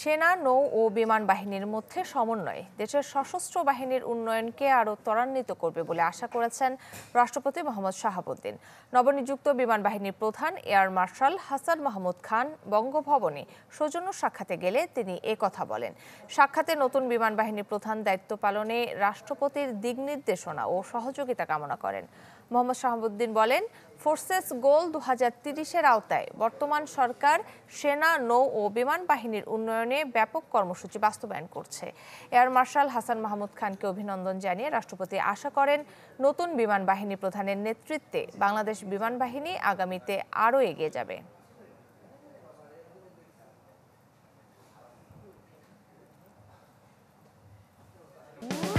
সেনা নৌ ও বিমান বাহিনীর মধ্যে সমন্বয় দেশের সশস্ত্র বাহিনীর উন্নয়নকে আরও ত্বরান্বিত করবে বলে আশা করেছেন রাষ্ট্রপতি মোহাম্মদ শাহাবুদ্দিন নবনিযুক্ত বিমান বাহিনীর প্রধান এয়ার মার্শাল হাসান মাহমুদ খান বঙ্গভবনে সৌজন্য সাক্ষাতে গেলে তিনি এ কথা বলেন সাক্ষাতে নতুন বিমান বাহিনীর প্রধান দায়িত্ব পালনে রাষ্ট্রপতির দিক নির্দেশনা ও সহযোগিতা কামনা করেন মোহাম্মদ শাহাবুদ্দিন বলেন ফোর্সেস গোল দু হাজার তিরিশের আওতায় বর্তমান সরকার সেনা নৌ ও বিমান বাহিনীর উন্নয়নে ব্যাপক কর্মসূচি বাস্তবায়ন করছে এয়ার মার্শাল হাসান মাহমুদ খানকে অভিনন্দন জানিয়ে রাষ্ট্রপতি আশা করেন নতুন বিমান বাহিনী প্রধানের নেতৃত্বে বাংলাদেশ বিমান বাহিনী আগামীতে আরও এগিয়ে যাবে